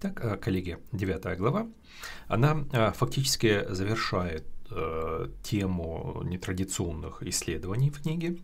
Итак, э, коллеги, 9 глава, она э, фактически завершает э, тему нетрадиционных исследований в книге,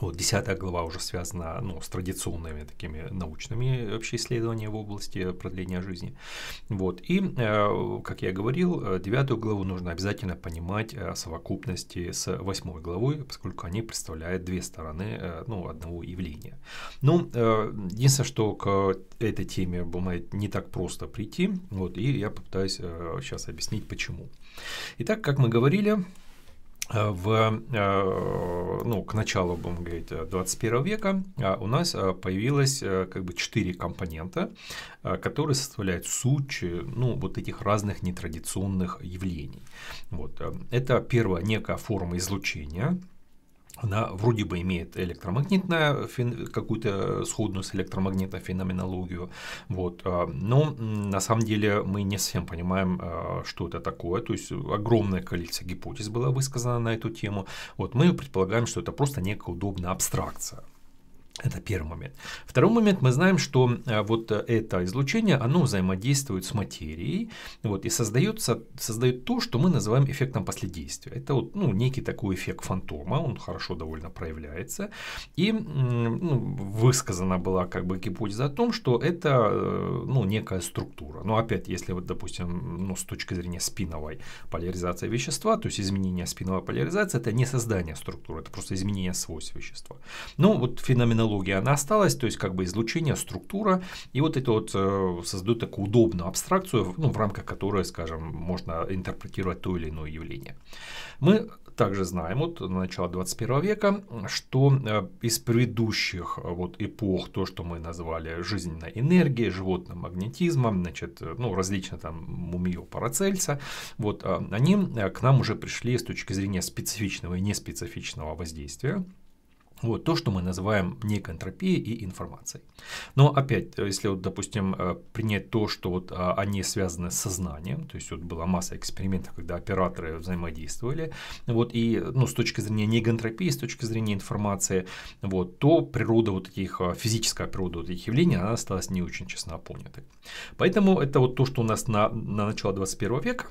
вот, десятая глава уже связана ну, с традиционными такими научными вообще исследованиями в области продления жизни. Вот, и, э, как я говорил, э, девятую главу нужно обязательно понимать в э, совокупности с восьмой главой, поскольку они представляют две стороны ну, одного явления. Ну, единственное, что к этой теме бывает не так просто прийти, вот, и я попытаюсь сейчас объяснить почему. Итак, как мы говорили, Э, в, э, ну, к началу, будем говорить, 21 века э, у нас появилось как бы четыре компонента, которые составляют суть ну, вот этих разных нетрадиционных явлений. Вот. Это первое, некая форма излучения, она вроде бы имеет электромагнитную какую-то сходную с электромагнитной феноменологию, вот, а, но на самом деле мы не совсем понимаем, а, что это такое, то есть огромное количество гипотез было высказано на эту тему, вот мы предполагаем, что это просто некая удобная абстракция, это первый момент. Второй момент, мы знаем, что э, вот э, это излучение, оно взаимодействует с материей вот, и создается, создает то, что мы называем эффектом последействия. Это вот, ну, некий такой эффект фантома, он хорошо довольно проявляется. И ну, высказана была как бы гипотеза о том, что это э, ну, некая структура. Но опять, если вот, допустим, ну, с точки зрения спиновой поляризации вещества, то есть изменение спиновой поляризации, это не создание структуры, это просто изменение свойств вещества. Ну, вот феноменология аналогия, она осталась, то есть как бы излучение, структура, и вот это вот э, создает такую удобную абстракцию, ну, в рамках которой, скажем, можно интерпретировать то или иное явление. Мы также знаем вот на начало 21 века, что э, из предыдущих э, вот эпох, то, что мы назвали жизненной энергией, животным магнетизмом, значит, ну, различно там Мумио Парацельса, вот, они к нам уже пришли с точки зрения специфичного и неспецифичного воздействия. Вот то, что мы называем неконтропией и информацией. Но опять, э, если, вот, допустим, э, принять то, что вот а, они связаны с сознанием, то есть вот была масса экспериментов, когда операторы взаимодействовали, вот, и ну, с точки зрения негонтропии, с точки зрения информации, вот, то природа вот таких, а, физическая природа вот этих явлений, она осталась не очень честно опонятой. Поэтому это вот то, что у нас на, на начало 21 века,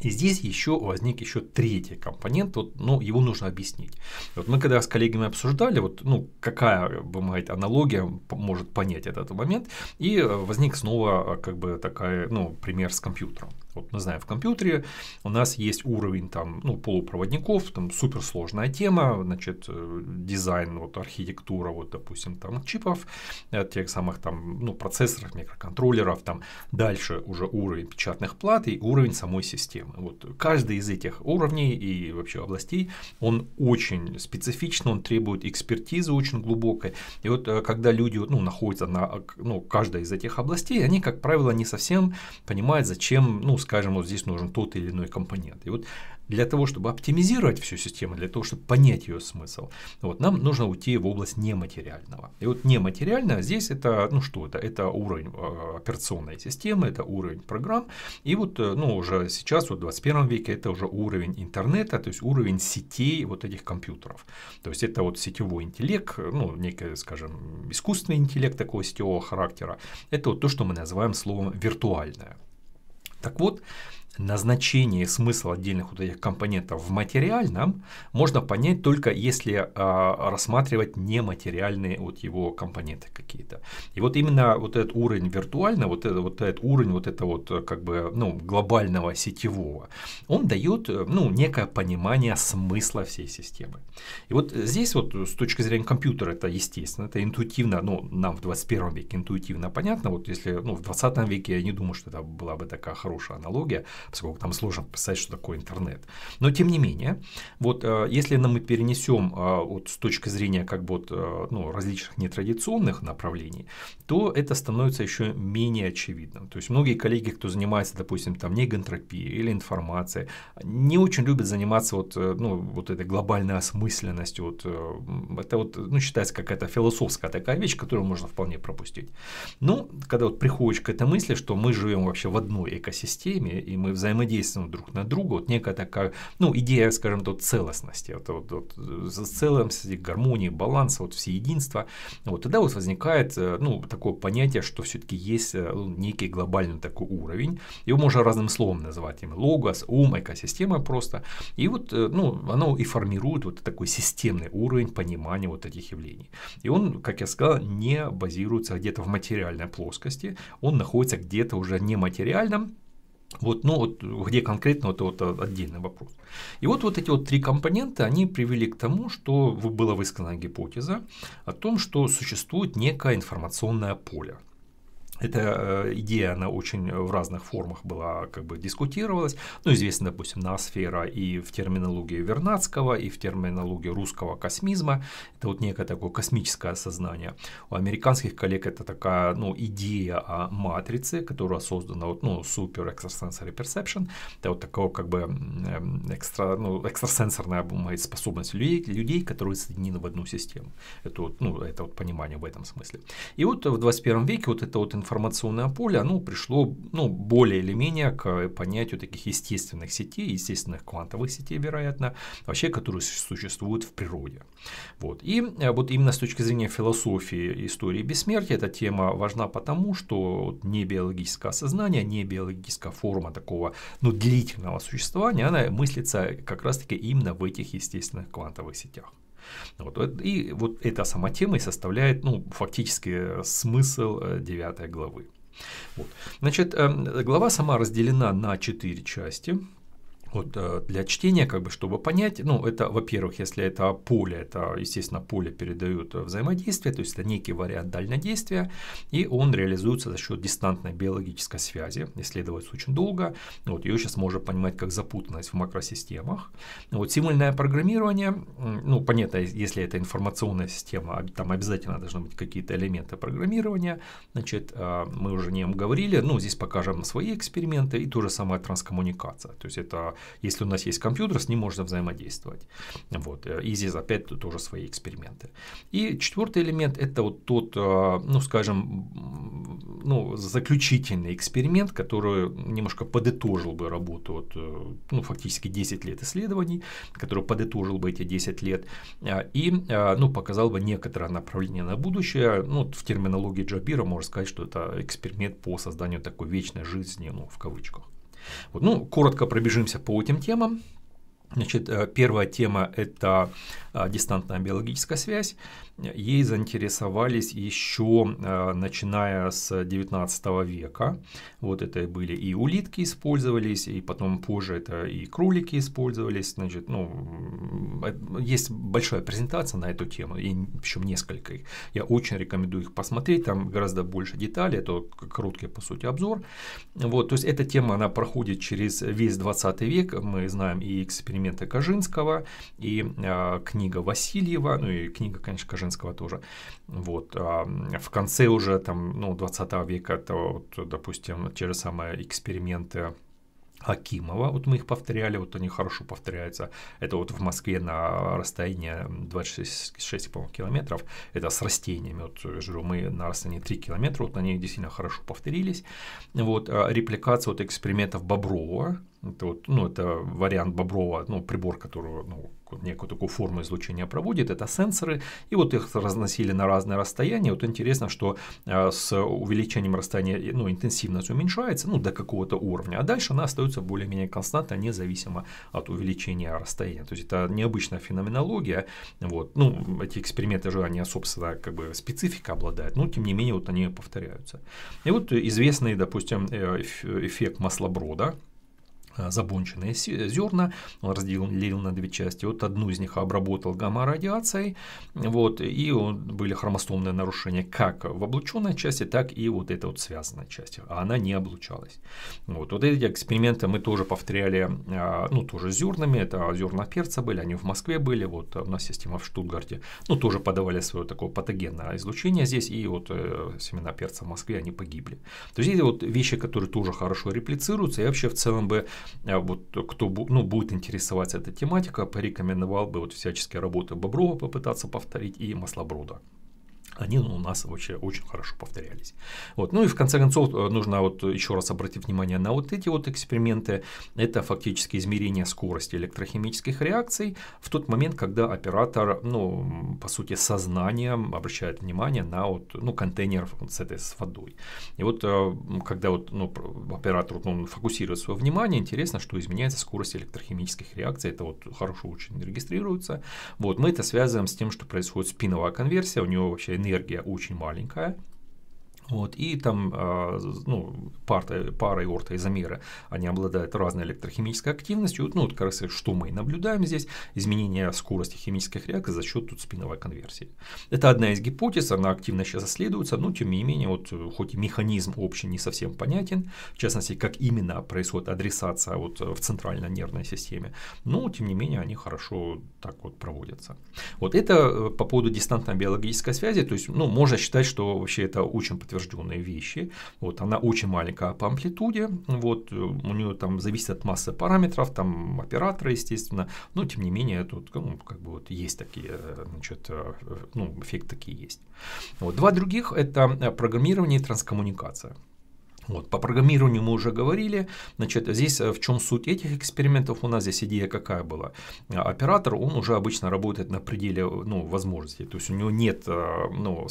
и здесь еще возник еще третий компонент, вот, но ну, его нужно объяснить. Вот мы когда с коллегами обсуждали, вот, ну, какая бы моя аналогия может понять этот момент, и э, возник снова э, как бы такая, ну, пример с компьютером. Вот мы знаем, в компьютере у нас есть уровень там, ну, полупроводников, там суперсложная тема, значит, э, дизайн, вот архитектура, вот, допустим, там чипов, э, тех самых там, ну, процессоров, микроконтроллеров, там дальше уже уровень печатных плат и уровень самой системы. Вот каждый из этих уровней и вообще областей, он очень специфичен, он требует экспертизы очень глубокой. И вот э, когда люди, ну, находятся на, ну, каждой из этих областей, они, как правило, не совсем понимают, зачем, ну, скажем, вот здесь нужен тот или иной компонент. И вот для того, чтобы оптимизировать всю систему, для того, чтобы понять ее смысл, вот, нам нужно уйти в область нематериального. И вот нематериальное здесь это, ну что это, это уровень э, операционной системы, это уровень программ, и вот, э, ну уже сейчас, вот в 21 веке, это уже уровень интернета, то есть уровень сетей вот этих компьютеров. То есть это вот сетевой интеллект, ну некий, скажем, искусственный интеллект такого сетевого характера, это вот то, что мы называем словом виртуальное. Так вот, назначение и смысл отдельных вот этих компонентов в материальном можно понять только если а, рассматривать нематериальные вот его компоненты какие-то. И вот именно вот этот уровень виртуально, вот это вот этот уровень вот это вот как бы ну, глобального сетевого, он дает ну, некое понимание смысла всей системы. И вот здесь вот с точки зрения компьютера это естественно, это интуитивно, ну нам в 21 веке интуитивно понятно, вот если ну, в 20 веке я не думаю, что это была бы такая хорошая аналогия, поскольку там сложно писать, что такое интернет. Но тем не менее, вот э, если мы перенесем э, вот с точки зрения как бы вот, э, ну, различных нетрадиционных направлений, то это становится еще менее очевидным. То есть многие коллеги, кто занимается, допустим, там негантропией или информацией, не очень любят заниматься вот, ну, вот этой глобальной осмысленностью. Вот, это вот, ну, считается какая-то философская такая вещь, которую можно вполне пропустить. Но ну, когда вот приходишь к этой мысли, что мы живем вообще в одной экосистеме, и мы взаимодействуем друг на друга, вот некая такая, ну, идея, скажем, вот целостности, это вот, вот целостности, гармонии, баланса, вот все единства, вот тогда вот возникает, э, ну, такое понятие, что все-таки есть э, ну, некий глобальный такой уровень, его можно разным словом называть, им логос, ум, экосистема просто, и вот, э, ну, оно и формирует вот такой системный уровень понимания вот этих явлений. И он, как я сказал, не базируется где-то в материальной плоскости, он находится где-то уже нематериальном, вот, ну вот где конкретно, вот, вот а, отдельный вопрос. И вот, вот эти вот три компонента, они привели к тому, что была высказана гипотеза о том, что существует некое информационное поле. Эта э, идея, она очень в разных формах была, как бы дискутировалась. Ну, известна, допустим, ноосфера и в терминологии Вернадского, и в терминологии русского космизма. Это вот некое такое космическое сознание. У американских коллег это такая, ну, идея о матрице, которая создана, вот, ну, супер экстрасенсорный perception. Это вот такое, как бы, эм, экстра, ну, экстрасенсорная бывает, э, способность людей, людей, которые соединены в одну систему. Это вот, ну, это вот понимание в этом смысле. И вот в 21 веке вот это вот информация информационное поле, оно пришло ну, более или менее к понятию таких естественных сетей, естественных квантовых сетей, вероятно, вообще, которые существуют в природе. Вот. И э, вот именно с точки зрения философии истории бессмертия эта тема важна потому, что не биологическое осознание, не биологическая форма такого ну, длительного существования, она мыслится как раз-таки именно в этих естественных квантовых сетях. Вот. И вот эта сама тема и составляет ну, фактически э, смысл 9 э, главы. Вот. Значит, эм, глава сама разделена на четыре части вот э, для чтения, как бы, чтобы понять, ну, это, во-первых, если это поле, это, естественно, поле передают взаимодействие, то есть это некий вариант дальнодействия, и он реализуется за счет дистантной биологической связи, исследовается очень долго, вот ее сейчас можно понимать как запутанность в макросистемах. Вот симульное программирование, ну, понятно, если это информационная система, там обязательно должны быть какие-то элементы программирования, значит, э, мы уже не нем говорили, ну, здесь покажем свои эксперименты, и то же самое транскоммуникация, то есть это если у нас есть компьютер, с ним можно взаимодействовать. Вот. И здесь опять тоже свои эксперименты. И четвертый элемент – это вот тот, э, ну, скажем, ну, заключительный эксперимент, который немножко подытожил бы работу вот э, ну, фактически 10 лет исследований, который подытожил бы эти 10 лет э, и, ну, показал бы некоторое направление на будущее. Ну, в терминологии Джабира можно сказать, что это эксперимент по созданию такой вечной жизни, ну, в кавычках. Вот, ну, коротко пробежимся по этим темам. Значит, э, первая тема – это а, дистантная биологическая связь, ей заинтересовались еще а, начиная с 19 века. Вот это были и улитки использовались, и потом позже это и кролики использовались. Значит, ну, э, есть большая презентация на эту тему, и причем несколько их. Я очень рекомендую их посмотреть, там гораздо больше деталей, это а короткий, по сути, обзор. Вот, то есть эта тема, она проходит через весь 20 век, мы знаем и эксперименты Кожинского, и э, книги книга Васильева, ну и книга, конечно, Кожинского тоже. Вот. А, в конце уже там, ну, 20 века, это вот, допустим, те же самые эксперименты Акимова, вот мы их повторяли, вот они хорошо повторяются. Это вот в Москве на расстоянии 26 километров, это с растениями, вот жиру мы на расстоянии 3 километра, вот они действительно хорошо повторились. Вот а, репликация вот экспериментов Боброва, это вот, ну, это вариант Боброва, ну, прибор, который, ну, некую такую форму излучения проводит, это сенсоры, и вот их разносили на разные расстояния. Вот интересно, что э, с увеличением расстояния ну, интенсивность уменьшается ну, до какого-то уровня, а дальше она остается более-менее константной, независимо от увеличения расстояния. То есть это необычная феноменология. Вот. Ну, эти эксперименты же, они, собственно, как бы специфика обладают, но тем не менее вот они повторяются. И вот известный, допустим, э, эффект маслоброда, Э, забонченные зерна, он разделил на две части, вот одну из них обработал гамма-радиацией, вот, и он, были хромостомные нарушения как в облученной части, так и вот этой вот связанной части, а она не облучалась. Вот, вот эти эксперименты мы тоже повторяли, э, ну, тоже зернами, это зерна перца были, они в Москве были, вот у нас система в Штутгарте, ну, тоже подавали свое такое патогенное излучение здесь, и вот э, семена перца в Москве, они погибли. То есть это вот вещи, которые тоже хорошо реплицируются, и вообще в целом бы а вот, кто ну, будет интересоваться этой тематикой, порекомендовал бы вот всяческие работы Боброва попытаться повторить и Маслоброда они у нас вообще очень хорошо повторялись. Вот. Ну и в конце концов э, нужно вот еще раз обратить внимание на вот эти вот эксперименты. Это фактически измерение скорости электрохимических реакций в тот момент, когда оператор, ну, по сути, сознанием обращает внимание на вот, ну, контейнер с этой с водой. И вот э, когда вот, ну, оператор ну, фокусирует свое внимание, интересно, что изменяется скорость электрохимических реакций. Это вот хорошо очень регистрируется. Вот. Мы это связываем с тем, что происходит спиновая конверсия, у него вообще энергия энергия очень маленькая, вот, и там а, ну, пара, орта и замеры, они обладают разной электрохимической активностью. Ну, вот как раз что мы и наблюдаем здесь, изменение скорости химических реакций за счет тут спиновой конверсии. Это одна из гипотез, она активно сейчас исследуется, но тем не менее, вот, хоть механизм общий не совсем понятен, в частности, как именно происходит адресация вот в центральной нервной системе, но тем не менее они хорошо так вот проводятся. Вот это э, по поводу дистантной биологической связи, то есть, ну, можно считать, что вообще это очень подтверждается подтвержденные вещи. Вот, она очень маленькая по амплитуде, вот, у нее там зависит от массы параметров, там оператора, естественно, но тем не менее тут ну, как бы вот есть такие, значит, э, ну, эффект такие есть. Вот, два других это э, программирование и транскоммуникация. Вот, по программированию мы уже говорили. Значит, здесь э, в чем суть этих экспериментов? У нас здесь идея какая была? Э, оператор, он уже обычно работает на пределе э, ну, возможностей. То есть у него нет ну,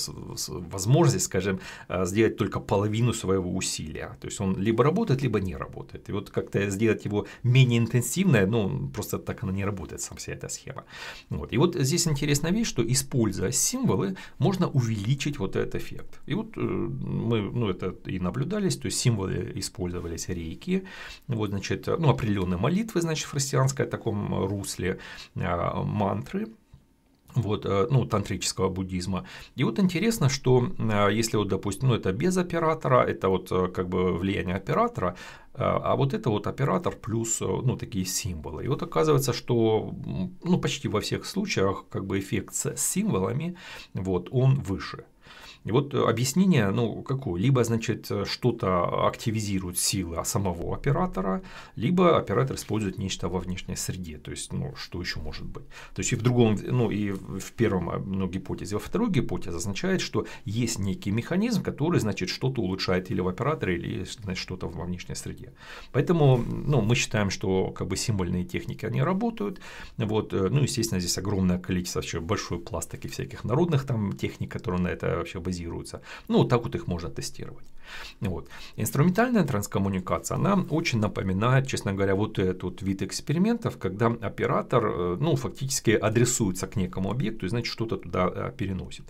возможности, скажем, сделать только половину своего усилия. То есть он либо работает, либо не работает. И вот как-то сделать его менее интенсивное, ну, просто так она не работает, сам вся эта схема. Вот. И вот здесь интересная вещь, что используя символы, можно увеличить вот этот эффект. И вот мы ну, это и наблюдались, то есть символы использовались рейки, вот, значит, ну, определенные молитвы, значит, в христианской таком русле, а, мантры, вот, э, ну, тантрического буддизма. И вот интересно, что э, если вот, допустим, ну, это без оператора, это вот э, как бы влияние оператора, а вот это вот оператор плюс, ну, такие символы. И вот оказывается, что, ну, почти во всех случаях, как бы эффект с символами, вот, он выше. И вот э, объяснение, ну, какое? Либо, значит, э, что-то активизирует силы а, самого оператора, либо оператор использует нечто во внешней среде. То есть, ну, что еще может быть? То есть, и в другом, ну, и в первом а, ну, гипотезе, во второй гипотезе означает, что есть некий механизм, который, значит, что-то улучшает или в операторе, или значит, что-то во внешней среде. Поэтому, ну, мы считаем, что как бы символьные техники, они работают. Вот, э, ну, естественно, здесь огромное количество, вообще большой пласт таких всяких народных там техник, которые на это вообще базируются синхронизируются. Ну, вот так вот их можно тестировать. Вот. Инструментальная транскоммуникация, она очень напоминает, честно говоря, вот этот вид экспериментов, когда оператор, э, ну, фактически адресуется к некому объекту и, значит, что-то туда э, переносит.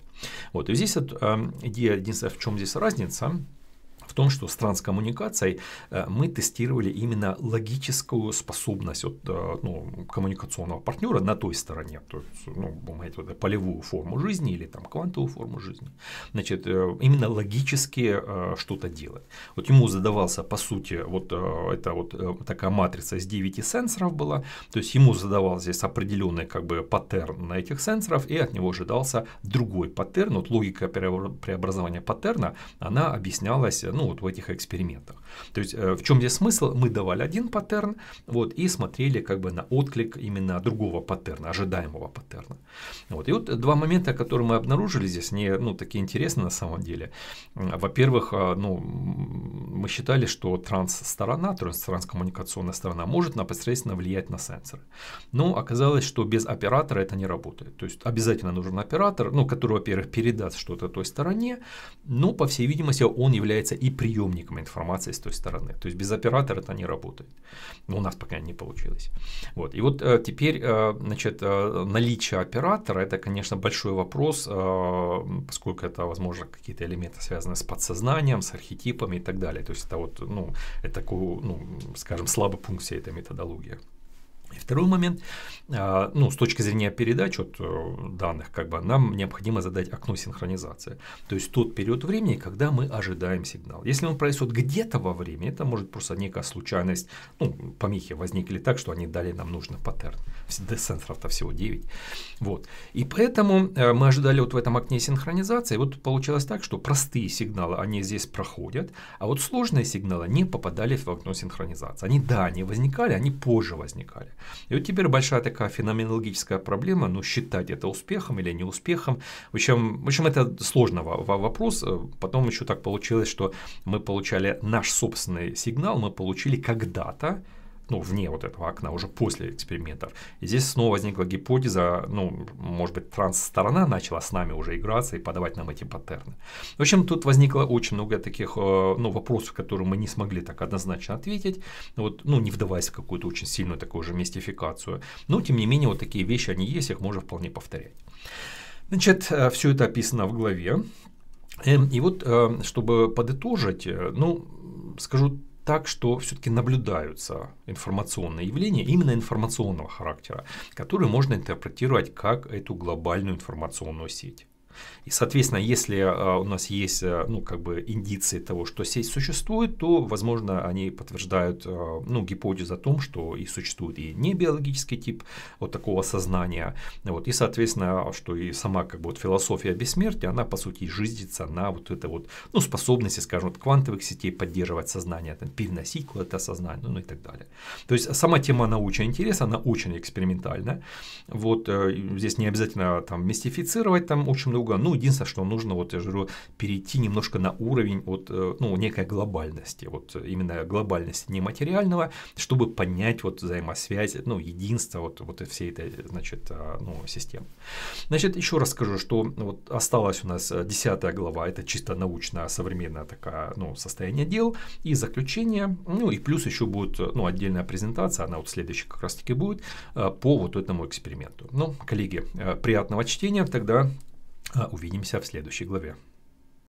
Вот, и здесь эм, идея, единственное, а в чем здесь разница, в том, что с транскоммуникацией э, мы тестировали именно логическую способность от э, ну, коммуникационного партнера на той стороне, то есть, ну, понимаете, вот, полевую форму жизни или там квантовую форму жизни, значит, э, именно логически что-то делать. Вот ему задавался, по сути, вот это вот такая матрица из 9 сенсоров была, то есть ему задавался здесь определенный как бы паттерн на этих сенсоров, и от него ожидался другой паттерн, вот логика преобразования паттерна, она объяснялась ну, вот в этих экспериментах. То есть э, в чем здесь смысл? Мы давали один паттерн вот, и смотрели как бы на отклик именно другого паттерна, ожидаемого паттерна. Вот. И вот два момента, которые мы обнаружили здесь, не, ну, такие интересные на самом деле. Во-первых, э, ну, мы считали, что транс-сторона, транс-коммуникационная сторона может непосредственно влиять на сенсоры. Но оказалось, что без оператора это не работает. То есть обязательно нужен оператор, ну, который, во-первых, передаст что-то той стороне, но, по всей видимости, он является и приемником информации с той стороны. То есть без оператора это не работает. Но ну, у нас пока не получилось. Вот. И вот э, теперь э, значит, э, наличие оператора, это, конечно, большой вопрос, поскольку это, возможно, какие-то элементы связаны с подсознанием, с архетипами и так далее. То есть это вот, ну, это такой, ну, скажем, слабая пункция этой методологии. И второй момент, а, ну, с точки зрения передач вот, э, данных, как бы нам необходимо задать окно синхронизации. То есть тот период времени, когда мы ожидаем сигнал. Если он происходит где-то во времени, это может просто некая случайность, ну, помехи возникли так, что они дали нам нужный паттерн. Сенсоров-то всего 9. Вот. И поэтому э, мы ожидали вот в этом окне синхронизации. Вот получилось так, что простые сигналы, они здесь проходят, а вот сложные сигналы не попадали в окно синхронизации. Они, да, они возникали, они позже возникали. И вот теперь большая такая феноменологическая проблема, ну, считать это успехом или не успехом. В общем, в общем это сложный вопрос. Потом еще так получилось, что мы получали наш собственный сигнал, мы получили когда-то, ну, вне вот этого окна, уже после экспериментов. И здесь снова возникла гипотеза, ну, может быть, транс-сторона начала с нами уже играться и подавать нам эти паттерны. В общем, тут возникло очень много таких, э, ну, вопросов, которые мы не смогли так однозначно ответить, вот, ну, не вдаваясь в какую-то очень сильную такую же мистификацию. Но, тем не менее, вот такие вещи, они есть, их можно вполне повторять. Значит, э, все это описано в главе. Эм, и вот, э, чтобы подытожить, ну, скажу так, что все-таки наблюдаются информационные явления именно информационного характера, которые можно интерпретировать как эту глобальную информационную сеть. И, соответственно, если э, у нас есть, э, ну, как бы индиции того, что сеть существует, то, возможно, они подтверждают, э, ну, гипотезу о том, что и существует и не биологический тип вот такого сознания, вот, и, соответственно, что и сама, как бы, вот философия бессмертия, она, по сути, жиздится на вот это вот, ну, способности, скажем, вот, квантовых сетей поддерживать сознание, там, переносить куда-то сознание, ну, и так далее. То есть, сама тема, она очень интересна, она очень экспериментальна, вот, здесь не обязательно, там, мистифицировать, там, очень много много. Ну, единственное, что нужно, вот я же говорю, перейти немножко на уровень от, э, ну, некой глобальности, вот именно глобальности нематериального, чтобы понять вот взаимосвязь, ну, единство вот, вот всей этой, значит, э, ну, системы. Значит, еще раз скажу, что вот осталась у нас 10 глава, это чисто научная, современная такая, ну, состояние дел, и заключение, ну, и плюс еще будет, ну, отдельная презентация, она вот следующая как раз таки будет, э, по вот этому эксперименту. Ну, коллеги, приятного чтения, тогда а, увидимся в следующей главе.